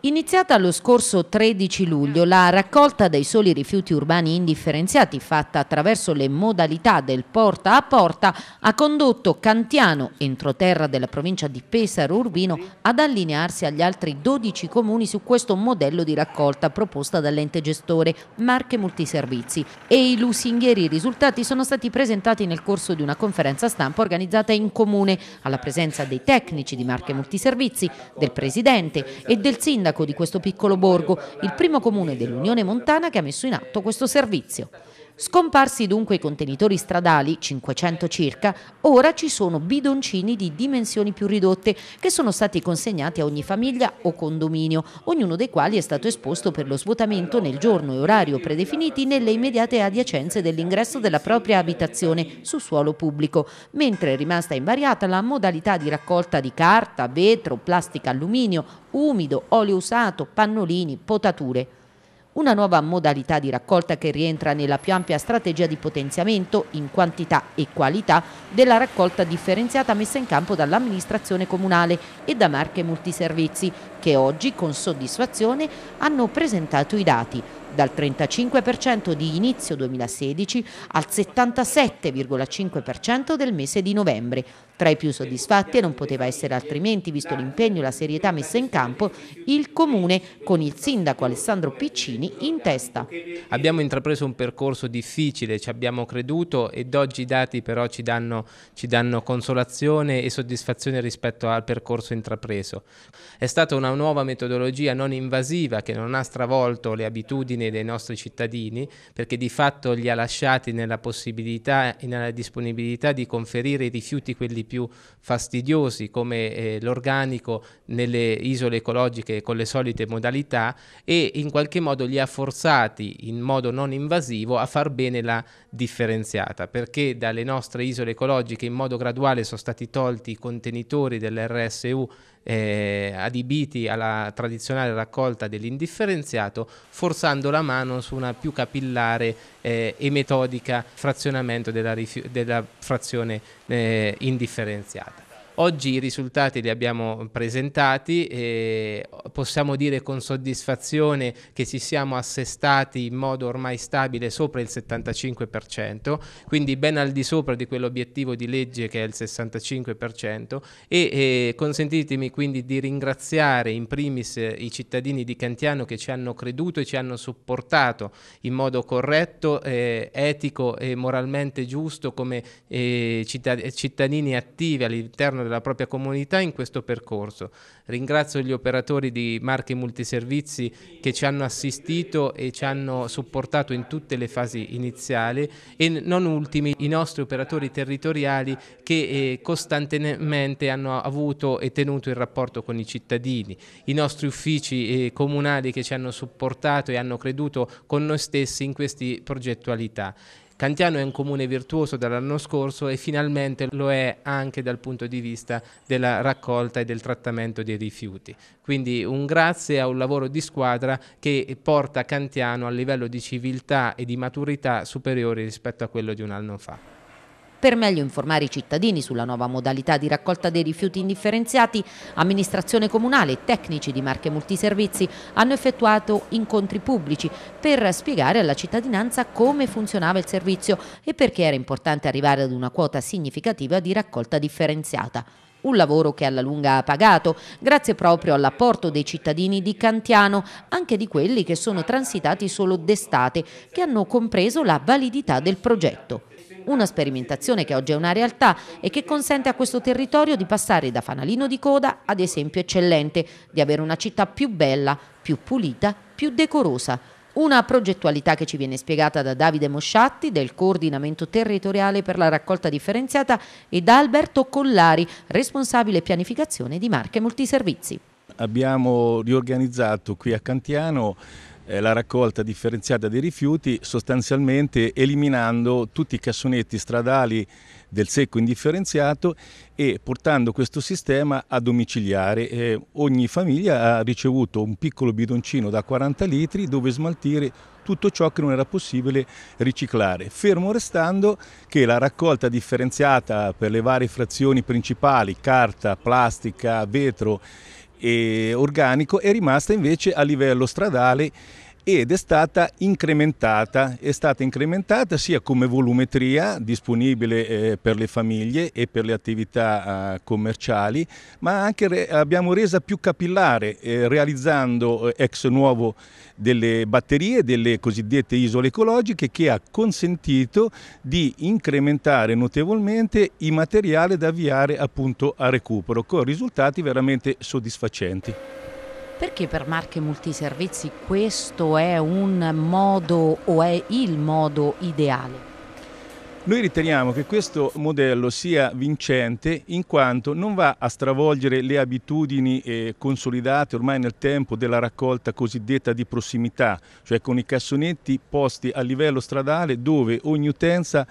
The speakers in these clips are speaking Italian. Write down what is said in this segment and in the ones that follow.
Iniziata lo scorso 13 luglio, la raccolta dei soli rifiuti urbani indifferenziati fatta attraverso le modalità del porta a porta ha condotto Cantiano, entroterra della provincia di Pesaro Urbino, ad allinearsi agli altri 12 comuni su questo modello di raccolta proposta dall'ente gestore Marche Multiservizi e i lusinghieri risultati sono stati presentati nel corso di una conferenza stampa organizzata in comune alla presenza dei tecnici di Marche Multiservizi, del presidente e del sindaco sindaco di questo piccolo borgo, il primo comune dell'Unione Montana che ha messo in atto questo servizio. Scomparsi dunque i contenitori stradali, 500 circa, ora ci sono bidoncini di dimensioni più ridotte che sono stati consegnati a ogni famiglia o condominio, ognuno dei quali è stato esposto per lo svuotamento nel giorno e orario predefiniti nelle immediate adiacenze dell'ingresso della propria abitazione su suolo pubblico, mentre è rimasta invariata la modalità di raccolta di carta, vetro, plastica, alluminio, umido, olio usato, pannolini, potature una nuova modalità di raccolta che rientra nella più ampia strategia di potenziamento in quantità e qualità della raccolta differenziata messa in campo dall'amministrazione comunale e da marche multiservizi, che oggi con soddisfazione hanno presentato i dati dal 35% di inizio 2016 al 77,5% del mese di novembre. Tra i più soddisfatti, e non poteva essere altrimenti visto l'impegno e la serietà messa in campo, il Comune con il sindaco Alessandro Piccini in testa. Abbiamo intrapreso un percorso difficile, ci abbiamo creduto ed oggi i dati però ci danno, ci danno consolazione e soddisfazione rispetto al percorso intrapreso. È stata una nuova metodologia non invasiva che non ha stravolto le abitudini dei nostri cittadini, perché di fatto li ha lasciati nella possibilità e nella disponibilità di conferire i rifiuti quelli più fastidiosi come eh, l'organico nelle isole ecologiche con le solite modalità e in qualche modo li ha forzati in modo non invasivo a far bene la differenziata, perché dalle nostre isole ecologiche in modo graduale sono stati tolti i contenitori dell'RSU eh, adibiti alla tradizionale raccolta dell'indifferenziato, forzando la mano su una più capillare eh, e metodica frazionamento della, della frazione eh, indifferenziata. Oggi i risultati li abbiamo presentati e possiamo dire con soddisfazione che ci siamo assestati in modo ormai stabile sopra il 75%, quindi ben al di sopra di quell'obiettivo di legge che è il 65% e, e consentitemi quindi di ringraziare in primis i cittadini di Cantiano che ci hanno creduto e ci hanno supportato in modo corretto, eh, etico e moralmente giusto come eh, cittadini attivi all'interno della propria comunità in questo percorso. Ringrazio gli operatori di Marche Multiservizi che ci hanno assistito e ci hanno supportato in tutte le fasi iniziali e non ultimi i nostri operatori territoriali che eh, costantemente hanno avuto e tenuto il rapporto con i cittadini, i nostri uffici eh, comunali che ci hanno supportato e hanno creduto con noi stessi in queste progettualità. Cantiano è un comune virtuoso dall'anno scorso e finalmente lo è anche dal punto di vista della raccolta e del trattamento dei rifiuti. Quindi un grazie a un lavoro di squadra che porta Cantiano a livello di civiltà e di maturità superiori rispetto a quello di un anno fa. Per meglio informare i cittadini sulla nuova modalità di raccolta dei rifiuti indifferenziati, amministrazione comunale e tecnici di Marche Multiservizi hanno effettuato incontri pubblici per spiegare alla cittadinanza come funzionava il servizio e perché era importante arrivare ad una quota significativa di raccolta differenziata un lavoro che alla lunga ha pagato, grazie proprio all'apporto dei cittadini di Cantiano, anche di quelli che sono transitati solo d'estate, che hanno compreso la validità del progetto. Una sperimentazione che oggi è una realtà e che consente a questo territorio di passare da fanalino di coda ad esempio eccellente, di avere una città più bella, più pulita, più decorosa. Una progettualità che ci viene spiegata da Davide Mosciatti del coordinamento territoriale per la raccolta differenziata e da Alberto Collari, responsabile pianificazione di Marche Multiservizi. Abbiamo riorganizzato qui a Cantiano eh, la raccolta differenziata dei rifiuti sostanzialmente eliminando tutti i cassonetti stradali del secco indifferenziato e portando questo sistema a domiciliare. Eh, ogni famiglia ha ricevuto un piccolo bidoncino da 40 litri dove smaltire tutto ciò che non era possibile riciclare, fermo restando che la raccolta differenziata per le varie frazioni principali, carta, plastica, vetro e organico è rimasta invece a livello stradale ed è stata incrementata, è stata incrementata sia come volumetria disponibile eh, per le famiglie e per le attività eh, commerciali, ma anche re, abbiamo resa più capillare eh, realizzando eh, ex nuovo delle batterie, delle cosiddette isole ecologiche che ha consentito di incrementare notevolmente i materiali da avviare appunto a recupero con risultati veramente soddisfacenti. Perché per marche multiservizi questo è un modo o è il modo ideale? Noi riteniamo che questo modello sia vincente in quanto non va a stravolgere le abitudini eh, consolidate ormai nel tempo della raccolta cosiddetta di prossimità, cioè con i cassonetti posti a livello stradale dove ogni utenza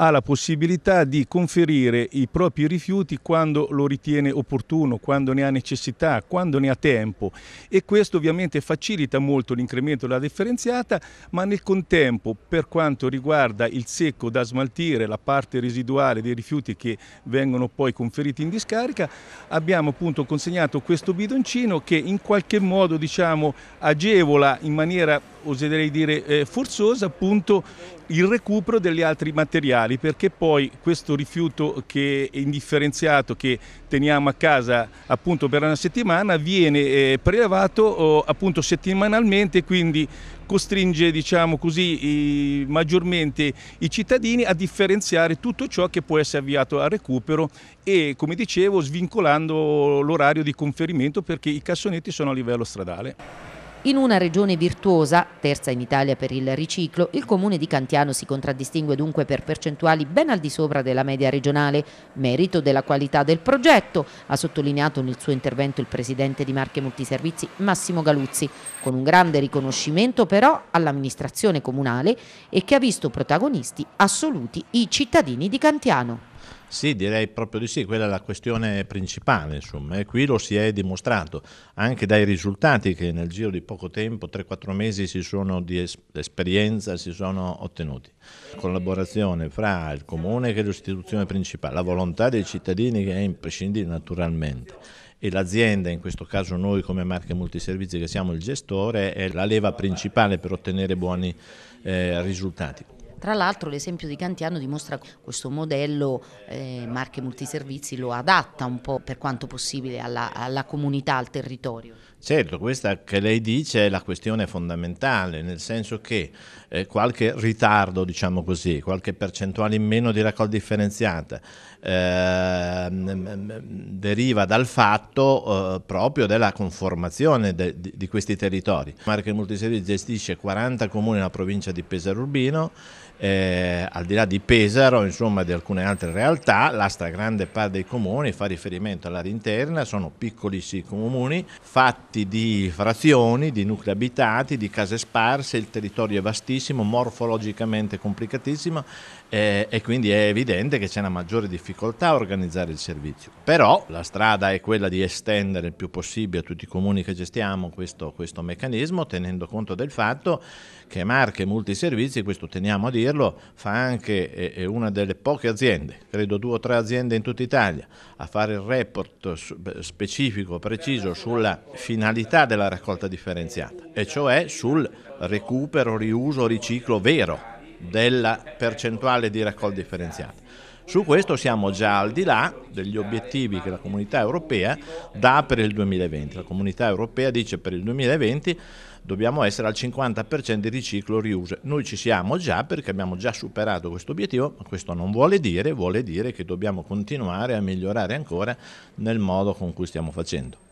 ha la possibilità di conferire i propri rifiuti quando lo ritiene opportuno, quando ne ha necessità, quando ne ha tempo e questo ovviamente facilita molto l'incremento della differenziata ma nel contempo per quanto riguarda il secco da smaltire, la parte residuale dei rifiuti che vengono poi conferiti in discarica, abbiamo appunto consegnato questo bidoncino che in qualche modo diciamo agevola in maniera oserei dire eh, forzosa appunto il recupero degli altri materiali perché poi questo rifiuto che è indifferenziato che teniamo a casa appunto per una settimana viene eh, prelevato oh, appunto settimanalmente quindi costringe diciamo così i, maggiormente i cittadini a differenziare tutto ciò che può essere avviato al recupero e come dicevo svincolando l'orario di conferimento perché i cassonetti sono a livello stradale. In una regione virtuosa, terza in Italia per il riciclo, il comune di Cantiano si contraddistingue dunque per percentuali ben al di sopra della media regionale, merito della qualità del progetto, ha sottolineato nel suo intervento il presidente di Marche Multiservizi Massimo Galuzzi, con un grande riconoscimento però all'amministrazione comunale e che ha visto protagonisti assoluti i cittadini di Cantiano. Sì, direi proprio di sì, quella è la questione principale, insomma, e qui lo si è dimostrato anche dai risultati che nel giro di poco tempo, 3-4 mesi, si sono di es esperienza si sono ottenuti. Collaborazione fra il comune che è l'istituzione principale, la volontà dei cittadini che è imprescindibile naturalmente e l'azienda, in questo caso noi come Marche Multiservizi che siamo il gestore, è la leva principale per ottenere buoni eh, risultati. Tra l'altro l'esempio di Cantiano dimostra che questo modello eh, Marche Multiservizi lo adatta un po' per quanto possibile alla, alla comunità, al territorio. Certo, questa che lei dice è la questione fondamentale, nel senso che eh, qualche ritardo, diciamo così, qualche percentuale in meno di raccolta differenziata eh, deriva dal fatto eh, proprio della conformazione de, di, di, questi territori. Marche Multiservizi gestisce 40 comuni nella provincia di Pesaro Urbino eh, al di là di Pesaro insomma di alcune altre realtà la stragrande parte dei comuni fa riferimento all'area interna sono piccolissimi comuni fatti di frazioni di nuclei abitati di case sparse il territorio è vastissimo morfologicamente complicatissimo eh, e quindi è evidente che c'è una maggiore difficoltà a organizzare il servizio però la strada è quella di estendere il più possibile a tutti i comuni che gestiamo questo, questo meccanismo tenendo conto del fatto che Marche Multiservizi questo teniamo a dire dirlo, fa anche è eh, eh, una delle poche aziende, credo due o tre aziende in tutta Italia, a fare il report specifico, preciso sulla finalità della raccolta differenziata, e cioè sul recupero, riuso, riciclo vero della percentuale di raccolta differenziata. Su questo siamo già al di là degli obiettivi che la comunità europea dà per il 2020. La comunità europea dice per il 2020 dobbiamo essere al 50% di riciclo riuse. Noi ci siamo già perché abbiamo già superato questo obiettivo, ma questo non vuole dire, vuole dire che dobbiamo continuare a migliorare ancora nel modo con cui stiamo facendo.